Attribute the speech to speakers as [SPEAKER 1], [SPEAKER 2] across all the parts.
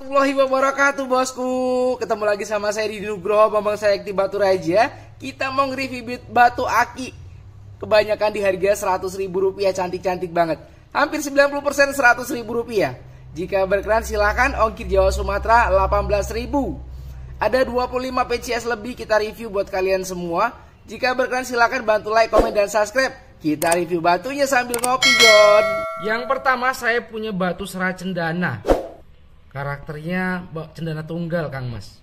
[SPEAKER 1] Assalamualaikum wabarakatuh bosku Ketemu lagi sama saya di Nugroho Bambang saya Sayakti Batu Raja Kita mau nge-review batu aki Kebanyakan di harga ribu rupiah cantik-cantik banget Hampir 90% ribu rupiah Jika berkenan silahkan ongkir Jawa Sumatera 18 ribu Ada 25 PCS lebih kita review buat kalian semua Jika berkenan silahkan bantu like, komen, dan subscribe kita review batunya sambil ngopi, John. Yang pertama saya punya batu seracendana. Karakternya cendana tunggal Kang Mas.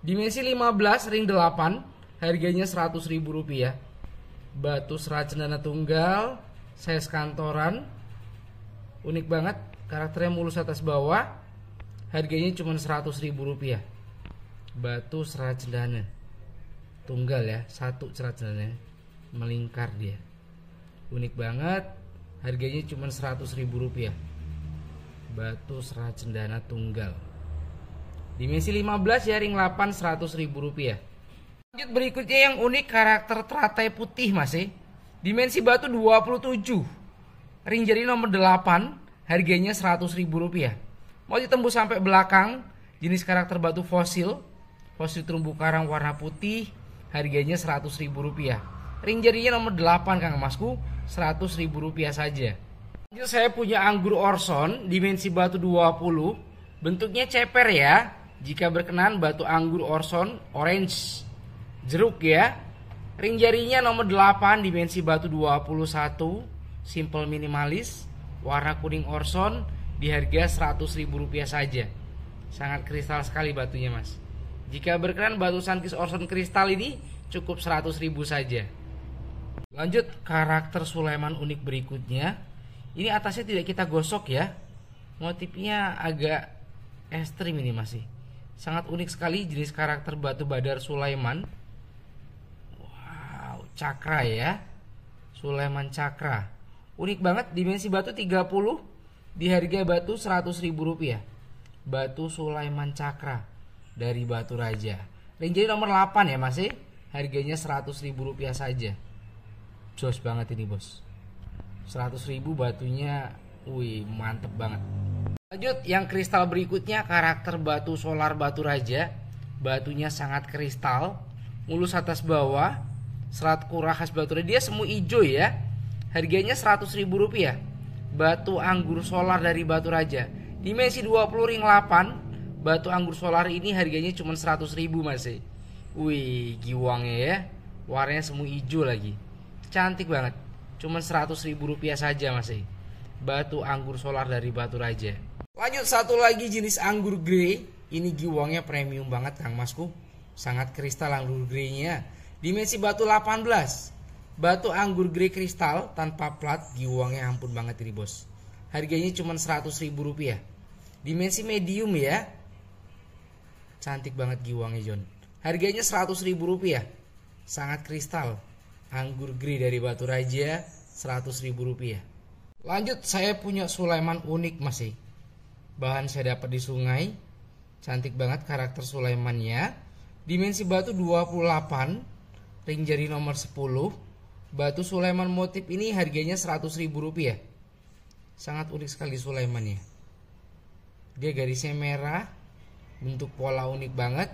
[SPEAKER 1] Dimensi 15 ring 8 harganya 100 ribu rupiah. Batu serat cendana tunggal, size kantoran. Unik banget, karakternya mulus atas bawah. Harganya cuma 100 ribu rupiah. Batu serat cendana. Tunggal ya, satu serat cendana melingkar dia. Unik banget, harganya cuma 100 ribu rupiah. Batu serat Cendana Tunggal. Dimensi 15 ya ring 8 100 ribu rupiah. Lanjut berikutnya yang unik karakter teratai putih masih. Eh. Dimensi batu 27. Ring jari nomor 8 harganya 100 ribu rupiah. Mau ditembus sampai belakang jenis karakter batu fosil. Fosil terumbu karang warna putih harganya 100 ribu rupiah. Ring jarinya nomor 8 Kang Masku 100 ribu rupiah saja. Saya punya anggur Orson dimensi batu 20 Bentuknya ceper ya Jika berkenan batu anggur Orson orange Jeruk ya Ring jarinya nomor 8 dimensi batu 21 Simple minimalis Warna kuning Orson di harga 100 ribu rupiah saja Sangat kristal sekali batunya mas Jika berkenan batu sankis Orson kristal ini cukup 100 ribu saja Lanjut karakter Sulaiman unik berikutnya ini atasnya tidak kita gosok ya. Motifnya agak ekstrim ini masih. Sangat unik sekali jenis karakter batu badar Sulaiman. Wow, cakra ya. Sulaiman cakra. Unik banget dimensi batu 30 di harga batu 100 ribu rupiah. Batu Sulaiman cakra dari batu raja. jadi nomor 8 ya masih. Harganya 100 ribu rupiah saja. Jos banget ini bos. 100 ribu batunya wih mantep banget lanjut yang kristal berikutnya karakter batu solar batu raja batunya sangat kristal mulus atas bawah serat kurah khas batu raja dia semua hijau ya harganya 100 ribu rupiah batu anggur solar dari batu raja dimensi 20 ring 8 batu anggur solar ini harganya cuma 100 ribu masih e. wih giwangnya ya warnanya semua hijau lagi cantik banget cuman 100 ribu rupiah saja masih e. batu anggur solar dari batu raja lanjut satu lagi jenis anggur grey ini giwangnya premium banget kang masku sangat kristal anggur greynya dimensi batu 18 batu anggur grey kristal tanpa plat giwangnya ampun banget ini bos harganya cuma 100 ribu rupiah dimensi medium ya cantik banget giwangnya John harganya 100 ribu rupiah sangat kristal anggur gri dari Batu Raja ribu rupiah. Lanjut saya punya Sulaiman unik masih. Bahan saya dapat di sungai. Cantik banget karakter Sulaimannya. Dimensi batu 28, ring jari nomor 10. Batu Sulaiman motif ini harganya ribu rupiah. Sangat unik sekali Sulaimannya. Dia garisnya merah, bentuk pola unik banget.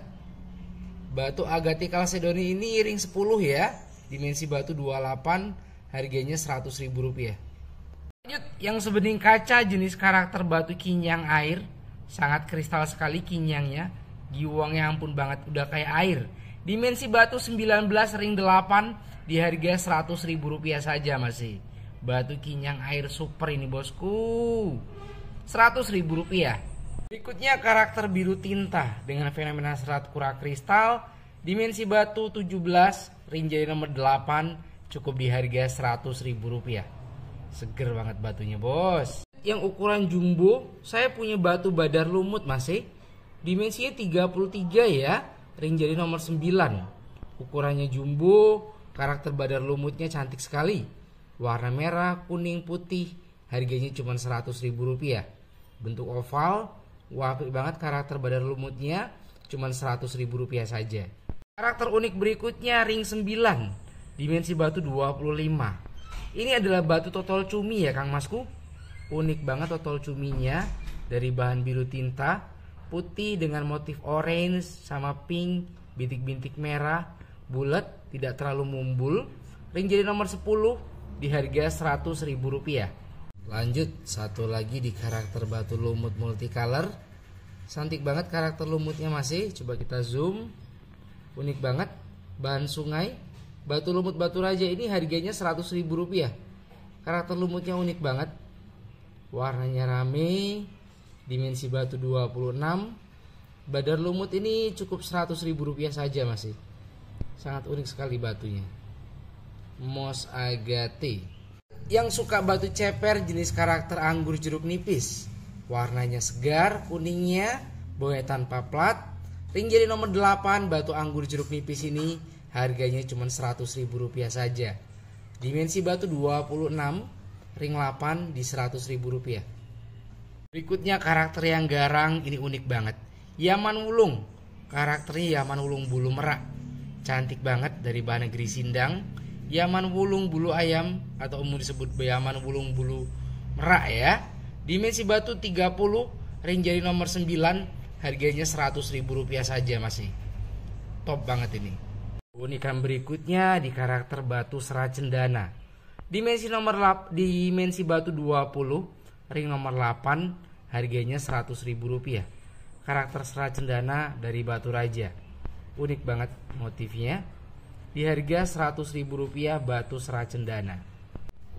[SPEAKER 1] Batu agate kalsedoni ini ring 10 ya dimensi batu 28 harganya 100 ribu rupiah lanjut yang sebening kaca jenis karakter batu kinyang air sangat kristal sekali kinyangnya giwangnya ampun banget udah kayak air dimensi batu 19 ring 8 di harga 100 ribu rupiah saja masih batu kinyang air super ini bosku 100 ribu rupiah berikutnya karakter biru tinta dengan fenomena serat kura kristal Dimensi batu 17, ring jari nomor 8, cukup di harga rp rupiah. Seger banget batunya, Bos. Yang ukuran jumbo, saya punya batu badar lumut masih. Eh. Dimensinya 33 ya, ring nomor 9. Ukurannya jumbo, karakter badar lumutnya cantik sekali. Warna merah, kuning, putih, harganya cuma rp rupiah. Bentuk oval, wapik banget karakter badar lumutnya, cuma rp rupiah saja. Karakter unik berikutnya ring 9 Dimensi batu 25 Ini adalah batu total cumi ya Kang Masku Unik banget total cuminya Dari bahan biru tinta Putih dengan motif orange sama pink Bintik-bintik merah Bulat tidak terlalu mumbul Ring jadi nomor 10 Di harga 100 ribu rupiah Lanjut satu lagi di karakter batu lumut multicolor Cantik banget karakter lumutnya masih Coba kita zoom unik banget bahan sungai batu lumut batu raja ini harganya 100 ribu rupiah karakter lumutnya unik banget warnanya rame dimensi batu 26 badar lumut ini cukup 100 ribu rupiah saja masih sangat unik sekali batunya mos agate yang suka batu ceper jenis karakter anggur jeruk nipis warnanya segar kuningnya boleh tanpa plat Ring jari nomor 8 batu anggur jeruk nipis ini harganya cuma ribu rupiah saja. Dimensi batu 26, ring 8 di ribu rupiah. Berikutnya karakter yang garang ini unik banget. Yaman Wulung. Karakternya Yaman Wulung bulu merak. Cantik banget dari bahan negeri Sindang. Yaman Wulung bulu ayam atau umum disebut Yaman Wulung bulu merak ya. Dimensi batu 30, ring jari nomor 9 Harganya ribu rupiah saja masih. Top banget ini. Unikan berikutnya di karakter batu seracendana. Dimensi nomor lap, dimensi batu 20, ring nomor 8, harganya ribu rupiah. Karakter seracendana dari batu raja. Unik banget motifnya. Di harga ribu rupiah batu seracendana.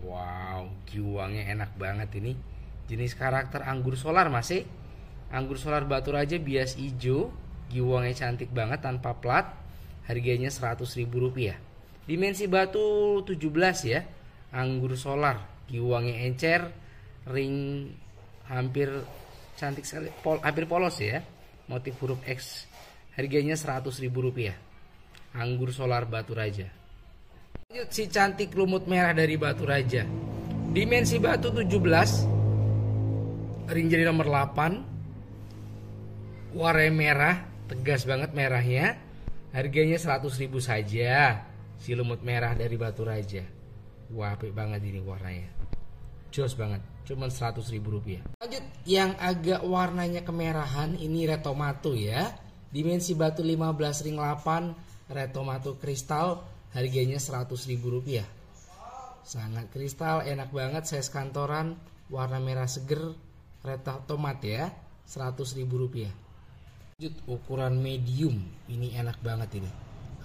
[SPEAKER 1] Wow, giwangnya enak banget ini. Jenis karakter anggur solar masih Anggur Solar Batu Raja bias ijo, giwangnya cantik banget tanpa plat, harganya ribu rupiah. Dimensi batu 17 ya. Anggur Solar, giwangnya encer, ring hampir cantik sekali, pol, hampir polos ya. Motif huruf X. Harganya ribu rupiah. Anggur Solar Batu Raja. Lanjut si cantik lumut merah dari Batu Raja, Dimensi batu 17, ring jadi nomor 8, warna merah, tegas banget merahnya. Harganya 100.000 saja. Si lumut merah dari Batu Raja. Wah, apik banget ini warnanya. Jos banget. Cuman 100.000 rupiah. Lanjut, yang agak warnanya kemerahan ini retomato ya. Dimensi batu 15 ring 8, retomato kristal, harganya 100.000 rupiah. Sangat kristal, enak banget, saya kantoran, warna merah seger, retomat ya, 100.000 rupiah lanjut ukuran medium ini enak banget ini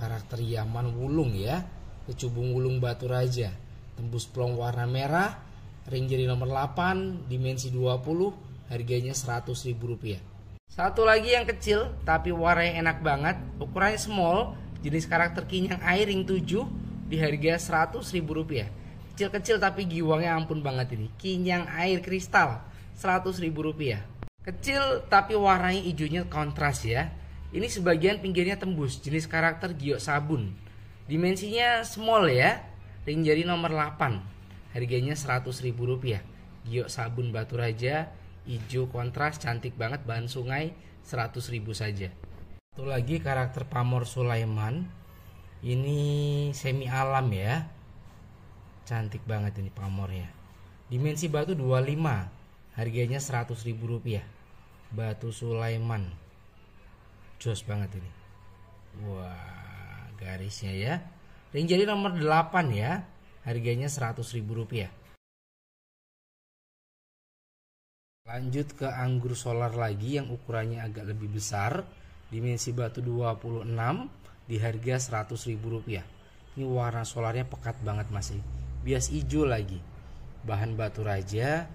[SPEAKER 1] karakter Yaman wulung ya kecubung wulung batu raja tembus plong warna merah ring jari nomor 8 dimensi 20 harganya 100 ribu rupiah satu lagi yang kecil tapi warnanya enak banget ukurannya small jenis karakter kinyang air ring 7 di harga 100 ribu rupiah kecil-kecil tapi giwangnya ampun banget ini kinyang air kristal 100 ribu rupiah Kecil tapi warnanya hijaunya kontras ya. Ini sebagian pinggirnya tembus, jenis karakter giok sabun. Dimensinya small ya, ring jari nomor 8. Harganya Rp100.000. Giok sabun Batu Raja, hijau kontras, cantik banget, bahan sungai Rp100.000 saja. Satu lagi karakter pamor Sulaiman. Ini semi alam ya. Cantik banget ini pamornya. Dimensi batu 25 harganya 100 ribu rupiah batu Sulaiman jos banget ini wah garisnya ya ring jadi nomor 8 ya harganya 100 ribu rupiah lanjut ke anggur solar lagi yang ukurannya agak lebih besar dimensi batu 26 di harga 100 ribu rupiah ini warna solarnya pekat banget masih bias hijau lagi bahan batu raja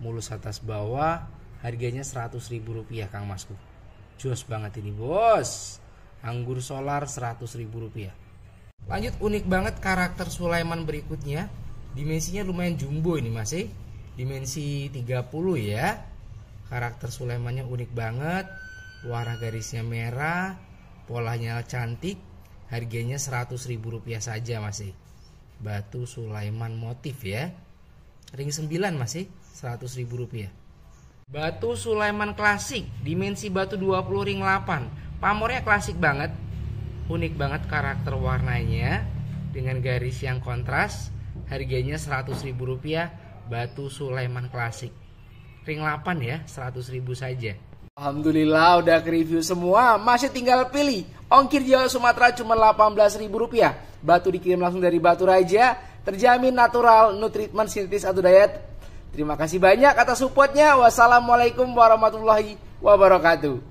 [SPEAKER 1] mulus atas bawah harganya ribu rupiah Kang Masku jos banget ini bos anggur solar ribu rupiah lanjut unik banget karakter Sulaiman berikutnya dimensinya lumayan jumbo ini masih eh. dimensi 30 ya karakter Sulaimannya unik banget warna garisnya merah polanya cantik harganya ribu rupiah saja masih eh. batu Sulaiman motif ya ring 9 masih 100 ribu rupiah batu Sulaiman klasik dimensi batu 20 ring 8 pamornya klasik banget unik banget karakter warnanya dengan garis yang kontras harganya 100 ribu rupiah batu Sulaiman klasik ring 8 ya 100 ribu saja Alhamdulillah udah ke review semua Masih tinggal pilih Ongkir Jawa Sumatera cuma ribu rupiah. Batu dikirim langsung dari Batu Raja terjamin natural nutritment sintetis atau diet. Terima kasih banyak atas supportnya. Wassalamualaikum warahmatullahi wabarakatuh.